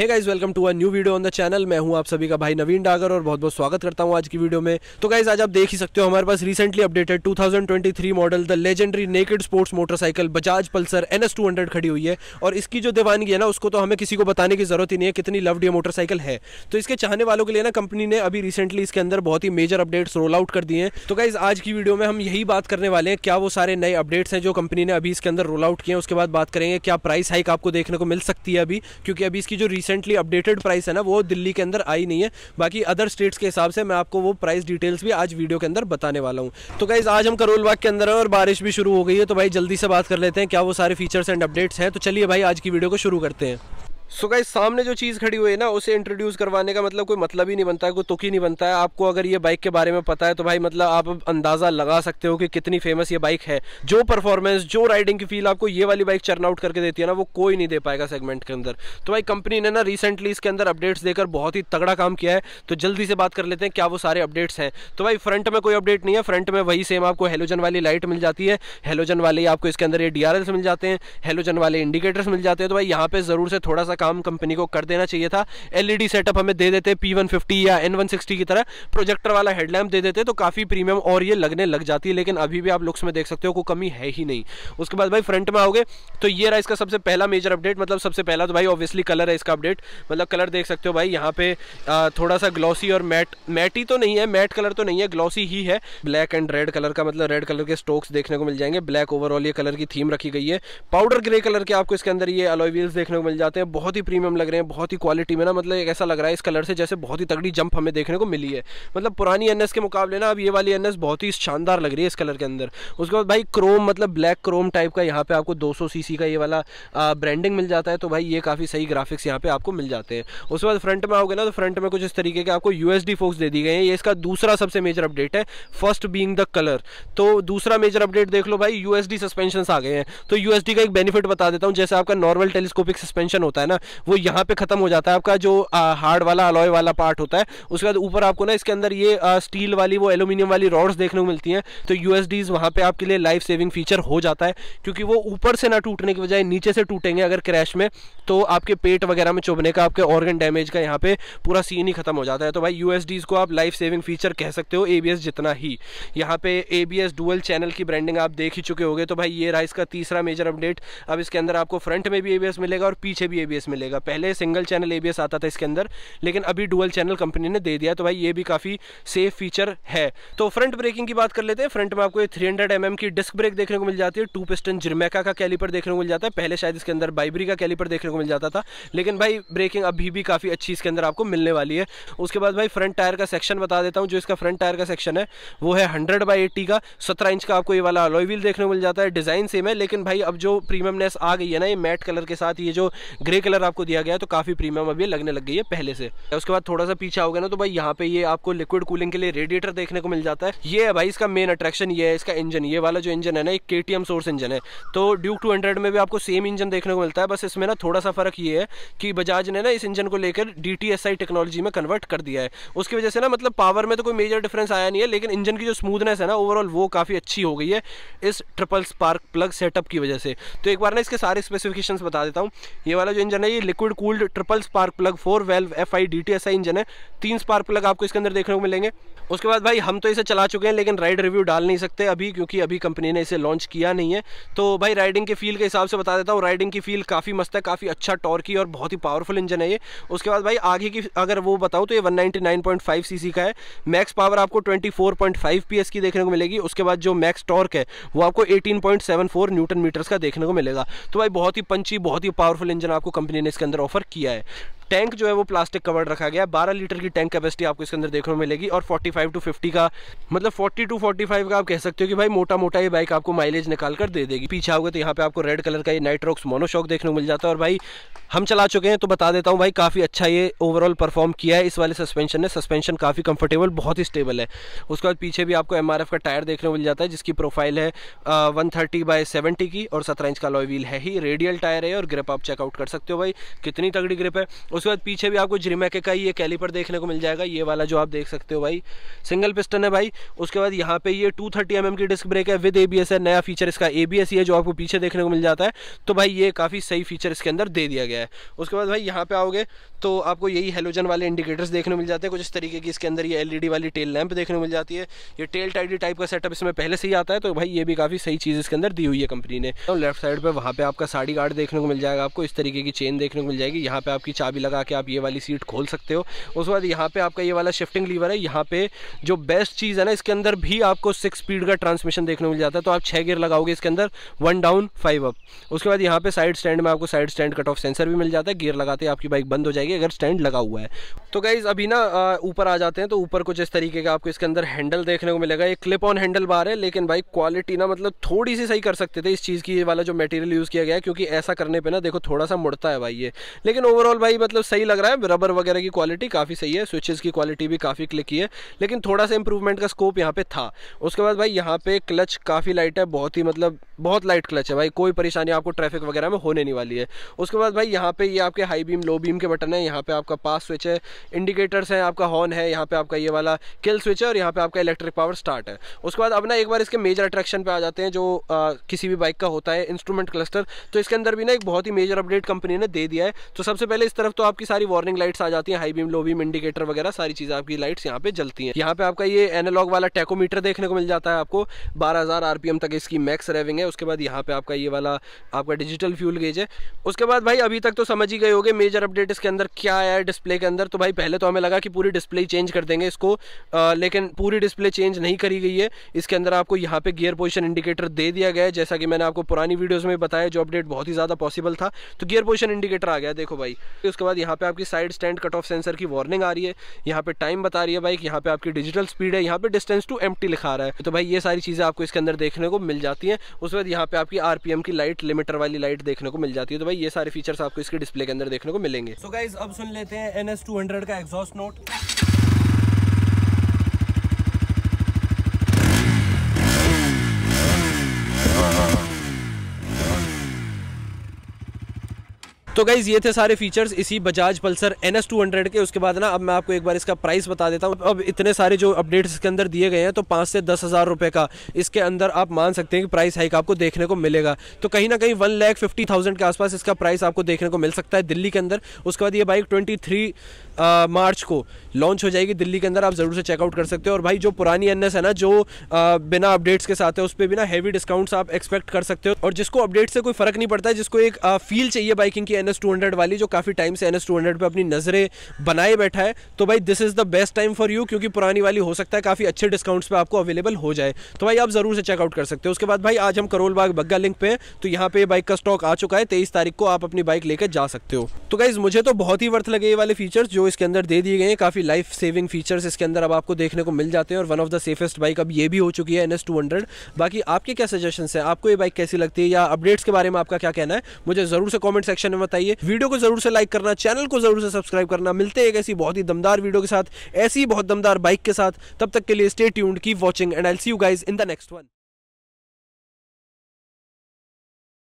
hey guys welcome to a new video on the channel मैं हूं आप सभी का भाई नवीन डागर और बहुत बहुत स्वागत करता हूं आज की वीडियो में तो गाइज आज आप देख ही सकते हो हमारे पास recently updated 2023 model the legendary naked sports motorcycle Bajaj Pulsar N S खड़ी हुई है और इसकी जो दीवानगी है ना उसको तो हमें किसी को बताने की जरूरत ही नहीं है कितनी लव्ड ये मोटरसाइकिल है तो इसके चाहने वालों के लिए ना कंपनी ने अभी रिसेंटली इसके अंदर बहुत ही मेजर अपडेट्स रोल आउट कर दिए हैं तो गाइज आज की वीडियो में हम यही बात करने वाले हैं क्या वो सारे नए अपडेट्स हैं जो कंपनी ने अभी इसके अंदर रोल आउट किए हैं उसके बाद बात करेंगे क्या प्राइस हाइक आपको देखने को मिल सकती है अभी क्योंकि अभी इसकी जो रिसेंट रिसेंटली अपडेटेड प्राइस है ना वो दिल्ली के अंदर आई नहीं है बाकी अदर स्टेट्स के हिसाब से मैं आपको वो प्राइस डिटेल्स भी आज वीडियो के अंदर बताने वाला हूँ तो गाइज आज हम करोल बाग के अंदर है और बारिश भी शुरू हो गई है तो भाई जल्दी से बात कर लेते हैं क्या वो सारे फीचर्स एंड अपडेट्स हैं तो चलिए भाई आज की वीडियो को शुरू करते हैं सो so गाइस सामने जो चीज़ खड़ी हुई है ना उसे इंट्रोड्यूस करवाने का मतलब कोई मतलब ही नहीं बनता है कोई तुक ही नहीं बनता है आपको अगर ये बाइक के बारे में पता है तो भाई मतलब आप अंदाज़ा लगा सकते हो कि कितनी फेमस ये बाइक है जो परफॉर्मेंस जो राइडिंग की फील आपको ये वाली बाइक चर्न आउट करके देती है ना वो कोई नहीं दे पाएगा सेगमेंट के अंदर तो भाई कंपनी ने ना रिसेंटली इसके अंदर अपडेट्स देकर बहुत ही तगड़ा काम किया है तो जल्दी से बात कर लेते हैं क्या वो सारे अपडेट्स हैं तो भाई फ्रंट में कोई अपडेट नहीं है फ्रंट में वही सेम आपको हेलोजन वाली लाइट मिल जाती है हेलोजन वाले आपको इसके अंदर ये डी मिल जाते हैं हेलोजन वाले इंडिकेटर्स मिल जाते हैं तो भाई यहाँ पर ज़रूर से थोड़ा सा काम कंपनी को कर देना चाहिए था एलईडी सेटअप e हमें दे देते पी वन या एन वन की तरह प्रोजेक्टर वाला हेडलैम्प दे देते तो काफ़ी प्रीमियम और ये लगने लग जाती है लेकिन अभी भी आप लुक्स में देख सकते हो कोई कमी है ही नहीं उसके बाद भाई फ्रंट में आओगे तो ये रहा इसका सबसे पहला मेजर अपडेट मतलब सबसे पहला तो भाई ऑब्वियसली कलर है इसका अपडेट मतलब कलर देख सकते हो भाई यहाँ पे थोड़ा सा ग्लॉसी और मैट मैट ही तो नहीं है मैट कलर तो नहीं है ग्लॉसी ही है ब्लैक एंड रेड कलर का मतलब रेड कलर के स्टोक्स देखने को मिल जाएंगे ब्लैक ओवरऑल ये कलर की थीम रखी गई है पाउडर ग्रे कलर के आपको इसके अंदर ये अलॉय व्हील्स देखने को मिल जाते हैं बहुत बहुत ही प्रीमियम लग रहे हैं बहुत ही क्वालिटी में ना मतलब एक ऐसा लग रहा है इस कलर से जैसे बहुत ही तगड़ी जंप हमें देखने को मिली है मतलब पुरानी एन के मुकाबले ना अब ये वाली एन बहुत ही शानदार लग रही है इस कलर के अंदर उसके बाद भाई क्रोम मतलब ब्लैक क्रोम टाइप का यहाँ पे आपको दो सीसी का ये वाला ब्रांडिंग मिल जाता है तो भाई ये काफ़ी सही ग्राफिक्स यहाँ पर आपको मिल जाते हैं उसके बाद फ्रंट में आओगे ना तो फ्रंट में कुछ इस तरीके के आपको यू एस फोक्स दे दी गए हैं ये इसका दूसरा सबसे मेजर अपडेट है फर्स्ट बींग द कलर तो दूसरा मेजर अपडेट देख लो भाई यू एस सस्पेंशन आ गए हैं तो यू का एक बेनिफिट बता देता हूँ जैसे आपका नॉर्मल टेलीस्कोपिक सस्पेंशन होता है ना वो यहाँ पे खत्म हो जाता है आपका जो हार्ड वाला अलॉय वाला पार्ट होता है उसके बाद ऊपर आपको ना इसके अंदर ये स्टील वाली वो एल्यूमिनियम वाली रॉड्स देखने को मिलती हैं तो यूएसडीज वहाँ पे आपके लिए लाइफ सेविंग फीचर हो जाता है क्योंकि वो ऊपर से ना टूटने के बजाय नीचे से टूटेंगे अगर क्रैश में तो आपके पेट वगैरह में चुभने का आपके ऑर्गन डैमेज का यहाँ पे पूरा सीन ही खत्म हो जाता है तो भाई यूएसडीज को आप लाइफ सेविंग फीचर कह सकते हो ए जितना ही यहाँ पे ए डुअल चैनल की ब्रांडिंग आप देख ही चुके होगे तो भाई ये रहा इसका तीसरा मेजर अपडेट अब इसके अंदर आपको फ्रंट में भी ए मिलेगा और पीछे भी ए मिलेगा पहले सिंगल चैनल ए आता था इसके अंदर लेकिन अभी डुअल चैनल कंपनी ने दे दिया तो भाई ये भी काफ़ी सेफ फीचर है तो फ्रंट ब्रेकिंग की बात कर लेते हैं फ्रंट में आपको ये थ्री हंड्रेड mm की डिस्क ब्रेक देखने को मिल जाती है टू पिस्टन जिरमेका का कैलीपर देखने को मिल जाता है पहले शायद इसके अंदर बाइबरी का कैलीपर देखने को मिल जाता था लेकिन भाई ब्रेकिंग अभी भी काफ़ी अच्छी इसके अंदर आपको मिलने वाली है उसके बाद भाई फ्रंट टायर का सेक्शन बता देता हूँ जो इसका फ्रंट टायर का सेक्शन है वो है हंड्रेड बाई एट्टी का सत्रह इंच का आपको ये वाला अलॉय व्हील देखने को मिल जाता है डिज़ाइन सेम है लेकिन भाई अब जो प्रीमियमनेस आ गई है ना ये मैट कलर के साथ ये जो ग्रे कलर आपको दिया गया है तो काफ़ी प्रीमियम अभी लगने लग गई है पहले से उसके बाद थोड़ा सा पीछा हो गया ना तो भाई यहाँ पे ये आपको लिक्विड कूलिंग के लिए रेडिएटर देखने को मिल जाता है ये है भाई इसका मेन अट्रैक्शन ये है इसका इंजन ये वाला जो इंजन है ना एक के सोर्स इंजन है तो ड्यूक टू में भी आपको सेम इंजन देखने को मिलता है बस इसमें ना थोड़ा सा फर्क ये है कि बजाज ने ना इस इंजन को लेकर डी टेक्नोलॉजी में कन्वर्ट कर दिया है उसकी वजह से ना मतलब पावर में तो कोई मेजर डिफरेंस आया नहीं है लेकिन इंजन की जो स्मूथनेस है ना ओवरऑल वो काफ़ी अच्छी हो गई है इस ट्रिपल स्पार्क प्लग सेटअप की वजह से तो एक बार ना इसके सारे स्पेसिफिकेशन बता देता हूँ ये वाला जो इंजन इंजन है ये liquid cooled triple spark plug four valve F I D T S I engine है तीन स्पार्क प्लग आपको इसके अंदर देखने को मिलेंगे उसके बाद भाई हम तो इसे चला चुके हैं लेकिन राइड रिव्यू डाल नहीं सकते अभी क्योंकि अभी कंपनी ने इसे लॉन्च किया नहीं है तो भाई राइडिंग के फील के हिसाब से बता देता हूँ राइडिंग की फील काफ़ी मस्त है काफ़ी अच्छा टॉर्की और बहुत ही पावरफुल इंजन है ये उसके बाद भाई आगे की अगर वो बताऊँ तो ये वन नाइनटी का है मैक्स पावर आपको ट्वेंटी फोर की देखने को मिलेगी उसके बाद जो मैक्स टॉर्क है वो आपको एटीन न्यूटन मीटर्स का देखने को मिलेगा तो भाई बहुत ही पंची बहुत ही पावरफुल इंजन आपको कंपनी ने इसके अंदर ऑफर किया है टैंक जो है वो प्लास्टिक कवर्ड रखा गया है बारह लीटर की टैंक कैपेसिटी आपको इसके अंदर देखने को मिलेगी और फोर्टी फाइव टू फिफ्टी का मतलब फोर्टी टू फोर्टी फाइव का आप कह सकते हो कि भाई मोटा मोटा ये बाइक आपको माइलेज निकाल कर दे देगी पीछे आओगे तो यहाँ पे आपको रेड कलर का ये नाइट्रोक्स मोनोशॉक देखने को मिल जाता है और भाई हम चला चुके हैं तो बता देता हूँ भाई काफ़ी अच्छा ये ओवरऑल परफॉर्म किया है इस वाले सस्पेंशन ने सस्पेंशन काफ़ी कंफर्टेबल बहुत ही स्टेबल है उसके बाद पीछे भी आपको एम का टायर देखने को मिल जाता है जिसकी प्रोफाइल है वन थर्टी बाय सेवेंटी की और सत्रह इंच का लॉय व्हील है ही रेडियल टायर है और ग्रिप आप चेकआउट कर सकते हो भाई कितनी तगड़ी ग्रिप है उसके बाद पीछे भी आपको जिरमेके का ये कैलीपर देखने को मिल जाएगा ये वाला जो आप देख सकते हो भाई सिंगल पिस्टन है भाई उसके बाद यहाँ पे ये टू थर्टी एम की डिस्क ब्रेक है विद ए है नया फीचर इसका ए e है जो आपको पीछे देखने को मिल जाता है तो भाई ये काफ़ी सही फीचर इसके अंदर दे दिया गया है उसके बाद भाई यहाँ पे आओगे तो आपको यही हेलोजन वाले इंडिकेटर्स देखने मिल जाते हैं कुछ इस तरीके की इसके अंदर ये एलईडी e वाली टेल लैंप देखने को मिल जाती है ये टेल टाइडी टाइप का सेटअप इसमें पहले से ही आता है तो भाई ये भी काफ़ी सही चीज़ इसके अंदर दी हुई है कंपनी ने लेफ्ट साइड पर वहाँ पर आपका साड़ी गार्ड देखने को मिल जाएगा आपको इस तरीके की चेन देखने को मिल जाएगी यहाँ पे आपकी चाबी लगा के आप ये वाली सीट खोल सकते हो उसके बाद यहाँ पे आपका ये वाला शिफ्टिंग लीवर है यहाँ पे जो बेस्ट चीज़ है ना इसके अंदर भी आपको सिक्स स्पीड का ट्रांसमिशन देखने मिल जाता है तो आप छः गियर लगाओगे इसके अंदर वन डाउन फाइव अप उसके बाद यहाँ पे साइड स्टैंड में आपको side stand cut off sensor भी मिल जाता है गियर लगाते आपकी बाइक बंद हो जाएगी अगर स्टैंड लगा हुआ है तो गाइज अभी ना ऊपर आ जाते हैं तो ऊपर कुछ इस तरीके का आपको इसके अंदर हैंडल देखने को मिलेगा एक क्लिप ऑन हैंडल बार है लेकिन भाई क्वालिटी ना मतलब थोड़ी सी सही कर सकते थे इस चीज़ की ये वाला जो मटेरियल यूज़ किया गया क्योंकि ऐसा करने पर ना देखो थोड़ा सा मुड़ता है भाई ये लेकिन ओवरऑल भाई मतलब मतलब सही लग रहा है रबर वगैरह की क्वालिटी काफ़ी सही है स्विचेस की क्वालिटी भी काफ़ी क्लिक है लेकिन थोड़ा सा इंप्रूवमेंट का स्कोप यहाँ पे था उसके बाद भाई यहाँ पे क्लच काफ़ी लाइट है बहुत ही मतलब बहुत लाइट क्लच है भाई कोई परेशानी आपको ट्रैफिक वगैरह में होने नहीं वाली है उसके बाद भाई यहाँ पे ये यह आपके हाई बीम लो बीम के बटन है यहाँ पे आपका पास स्विच है इंडिकेटर्स हैं आपका हॉर्न है यहाँ पे आपका ये वाला किल स्विच है और यहाँ पे आपका इलेक्ट्रिक पावर स्टार्ट है उसके बाद अपना एक बार इसके मेजर अट्रैक्शन पर आ जाते हैं जो आ, किसी भी बाइक का होता है इंस्ट्रूमेंट क्लस्टर तो इसके अंदर भी ना एक बहुत ही मेजर अपडेट कंपनी ने दे दिया है तो सबसे पहले इस तरफ तो तो आपकी सारी वार्निंग लाइट्स आ जाती हैं high beam low beam indicator वगैरह सारी चीजें आपकी लाइट्स यहाँ पे जलती हैं यहाँ पे आपका ये एनालॉग वाला टेकोमीटर देखने को मिल जाता है आपको 12000 आरपीएम तक इसकी मैक्स रेविंग है उसके बाद यहाँ पे आपका ये वाला आपका डिजिटल फ्यूल गेज है उसके बाद भाई अभी तक तो समझ ही गए होगे मेजर अपडेट इसके अंदर क्या है डिस्प्ले के अंदर तो भाई पहले तो हमें लगा कि पूरी डिस्प्ले चेंज कर देंगे इसको आ, लेकिन पूरी डिस्प्ले चेंज नहीं करी गई है इसके अंदर आपको यहाँ पे गियर पोजिशन इंडिकेटर दे दिया गया है जैसा कि मैंने आपको पुरानी वीडियोज़ में बताया जो अपडेट बहुत ही ज़्यादा पॉसिबल था तो गियर पोजिशन इंडिकेटर आ गया देखो भाई उसके बाद यहाँ पे आपकी side stand cut off sensor की वार्निंग आ रही है यहाँ पे टाइम बता रही है बाइक यहाँ पे आपकी डिजिटल स्पीड है यहाँ पे डिस्टेंस टू एम लिखा रहा है तो भाई ये सारी चीज़ें आपको इसके अंदर देखने को मिल जाती हैं उसके बाद यहाँ पे आपकी आरपीएम की लाइट लिमिटर वाली लाइट देखने को मिल जाती है तो भाई ये सारे फीचर्स आपको इसके डिस्प्ले के अंदर देखने को मिलेंगे सो गाइज अब सुन लेते हैं एन का एग्जॉस्ट नोट तो गाइज ये थे सारे फीचर्स इसी Bajaj Pulsar N S two hundred के उसके बाद ना अब मैं आपको एक बार इसका प्राइस बता देता हूँ अब इतने सारे जो अपडेट्स इसके अंदर दिए गए हैं तो पाँच से दस हज़ार रुपये का इसके अंदर आप मान सकते हैं कि प्राइस हाइक आपको देखने को मिलेगा तो कहीं ना कहीं वन लैख फिफ्टी थाउजेंड के आसपास इसका प्राइस आपको देखने को मिल सकता है दिल्ली के अंदर उसके बाद ये बाइक ट्वेंटी थ्री मार्च को लॉन्च हो जाएगी दिल्ली के अंदर आप ज़रूर से चेकआउट कर सकते हो और भाई जो पुरानी एन है ना जो आ, बिना अपडेट्स के साथ है उस पर बिना हैवी डिस्काउंट्स आप एक्सपेक्ट कर सकते हो और जिसको अपडेट से कोई फर्क नहीं पड़ता है जिसको एक फील चाहिए बाइकिंग की एन एनएस टू वाली जो काफ़ी टाइम से एनएस टू पे अपनी नज़रें बनाए बैठा है तो भाई this is the best time for you क्योंकि पुरानी वाली हो सकता है काफ़ी अच्छे डिस्काउंट्स पे आपको अवेलेबल हो जाए तो भाई आप ज़रूर से चेकआउट कर सकते हो उसके बाद भाई आज हम करोल बाग बग्गा लिंक पे तो यहाँ पे बाइक का स्टॉक आ चुका है तेईस तारीख को आप अपनी बाइक लेकर जा सकते हो तो गाइज मुझे तो बहुत ही वर्थ लगे ये वाले फीचर्स जो इसके अंदर दे दिए गए काफ़ी लाइफ सेविंग फीचर्स इसके अंदर अब आपको देखने को मिल जाते हैं और one of the safest bike अब ये भी हो चुकी है एन बाकी आपके क्या सजेशन है आपको ये बाइक कैसी लगती है या अपडेट्स के बारे में आपका क्या कहना है मुझे ज़रूर से कॉमेंट सेक्शन में बताइए बताइए वीडियो को जरूर से लाइक करना चैनल को जरूर से सब्सक्राइब करना मिलते हैं ऐसी बहुत ही दमदार वीडियो के साथ ऐसी बहुत दमदार बाइक के साथ तब तक के लिए stay tuned keep watching and I see you guys in the next one